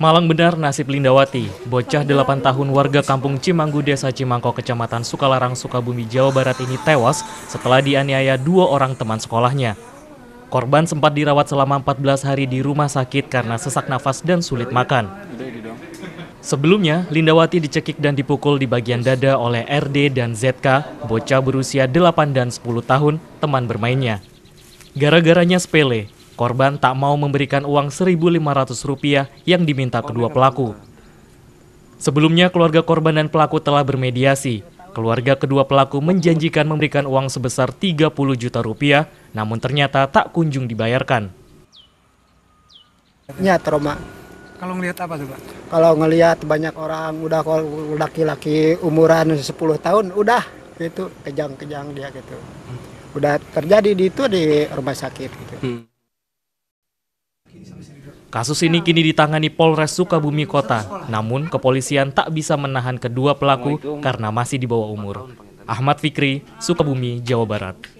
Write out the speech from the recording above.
Malang benar nasib Lindawati, bocah 8 tahun warga kampung Cimanggu desa Cimangko kecamatan Sukalarang, Sukabumi, Jawa Barat ini tewas setelah dianiaya dua orang teman sekolahnya. Korban sempat dirawat selama 14 hari di rumah sakit karena sesak nafas dan sulit makan. Sebelumnya, Lindawati dicekik dan dipukul di bagian dada oleh RD dan ZK, bocah berusia 8 dan 10 tahun, teman bermainnya. Gara-garanya sepele, Korban tak mau memberikan uang Rp1.500 yang diminta kedua pelaku. Sebelumnya, keluarga korban dan pelaku telah bermediasi. Keluarga kedua pelaku menjanjikan memberikan uang sebesar 30 juta rupiah, namun ternyata tak kunjung dibayarkan. Ya, trauma. Kalau ngelihat apa tuh, Pak? Kalau ngelihat banyak orang udah kalau laki-laki umuran 10 tahun udah gitu kejang-kejang dia gitu. Udah terjadi di itu di rumah sakit gitu. Hmm. Kasus ini kini ditangani Polres Sukabumi Kota, namun kepolisian tak bisa menahan kedua pelaku karena masih di bawah umur. Ahmad Fikri, Sukabumi, Jawa Barat.